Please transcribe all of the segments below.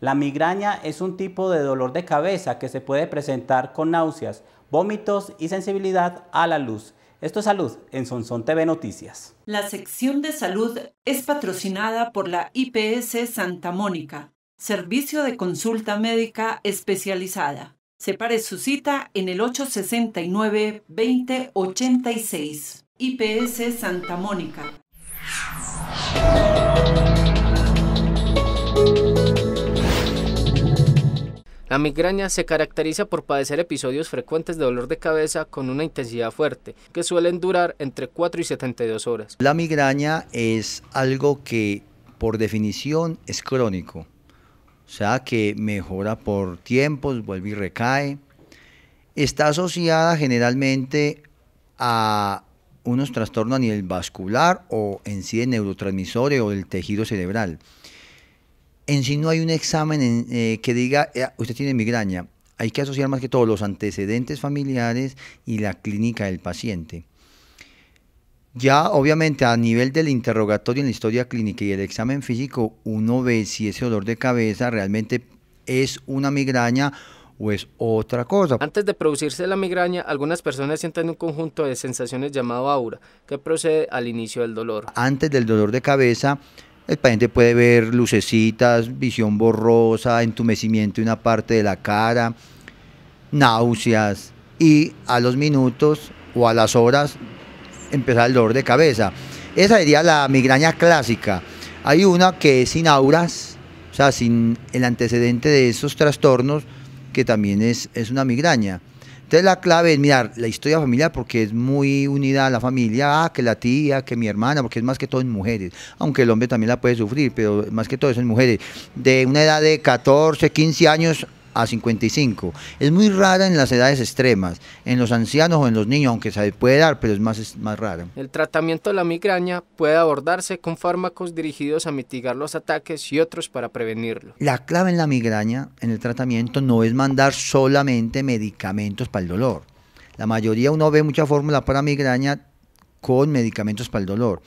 La migraña es un tipo de dolor de cabeza que se puede presentar con náuseas, vómitos y sensibilidad a la luz. Esto es Salud en Sonson TV Noticias. La sección de salud es patrocinada por la IPS Santa Mónica, servicio de consulta médica especializada. Separe su cita en el 869-2086. IPS Santa Mónica. La migraña se caracteriza por padecer episodios frecuentes de dolor de cabeza con una intensidad fuerte, que suelen durar entre 4 y 72 horas. La migraña es algo que por definición es crónico, o sea que mejora por tiempos, vuelve y recae. Está asociada generalmente a unos trastornos a nivel vascular o en sí neurotransmisores o del tejido cerebral en sí no hay un examen eh, que diga, eh, usted tiene migraña. Hay que asociar más que todo los antecedentes familiares y la clínica del paciente. Ya obviamente a nivel del interrogatorio en la historia clínica y el examen físico, uno ve si ese dolor de cabeza realmente es una migraña o es otra cosa. Antes de producirse la migraña, algunas personas sienten un conjunto de sensaciones llamado aura, que procede al inicio del dolor. Antes del dolor de cabeza, el paciente puede ver lucecitas, visión borrosa, entumecimiento en una parte de la cara, náuseas y a los minutos o a las horas empezar el dolor de cabeza. Esa sería la migraña clásica. Hay una que es sin auras, o sea, sin el antecedente de esos trastornos, que también es, es una migraña. Entonces la clave es mirar la historia familiar porque es muy unida a la familia, ah, que la tía, que mi hermana, porque es más que todo en mujeres, aunque el hombre también la puede sufrir, pero más que todo es en mujeres. De una edad de 14, 15 años a 55. Es muy rara en las edades extremas, en los ancianos o en los niños, aunque se puede dar, pero es más, es más rara. El tratamiento de la migraña puede abordarse con fármacos dirigidos a mitigar los ataques y otros para prevenirlo. La clave en la migraña, en el tratamiento, no es mandar solamente medicamentos para el dolor. La mayoría uno ve mucha fórmula para migraña con medicamentos para el dolor.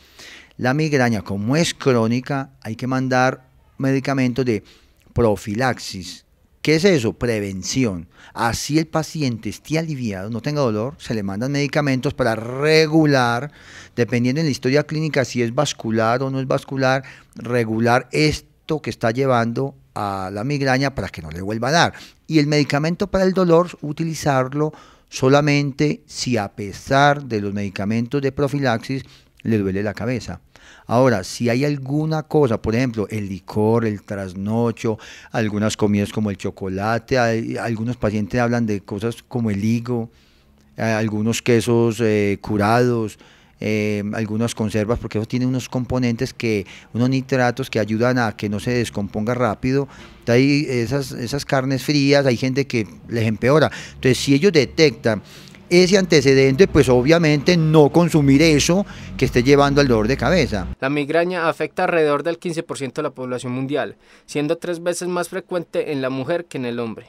La migraña, como es crónica, hay que mandar medicamentos de profilaxis, ¿Qué es eso? Prevención. Así el paciente esté aliviado, no tenga dolor, se le mandan medicamentos para regular, dependiendo de la historia clínica, si es vascular o no es vascular, regular esto que está llevando a la migraña para que no le vuelva a dar. Y el medicamento para el dolor, utilizarlo solamente si a pesar de los medicamentos de profilaxis le duele la cabeza. Ahora, si hay alguna cosa, por ejemplo, el licor, el trasnocho, algunas comidas como el chocolate, algunos pacientes hablan de cosas como el higo, eh, algunos quesos eh, curados, eh, algunas conservas, porque eso tiene unos componentes que, unos nitratos que ayudan a que no se descomponga rápido. esas, esas carnes frías, hay gente que les empeora. Entonces, si ellos detectan ese antecedente, pues obviamente no consumir eso que esté llevando al dolor de cabeza. La migraña afecta alrededor del 15% de la población mundial, siendo tres veces más frecuente en la mujer que en el hombre.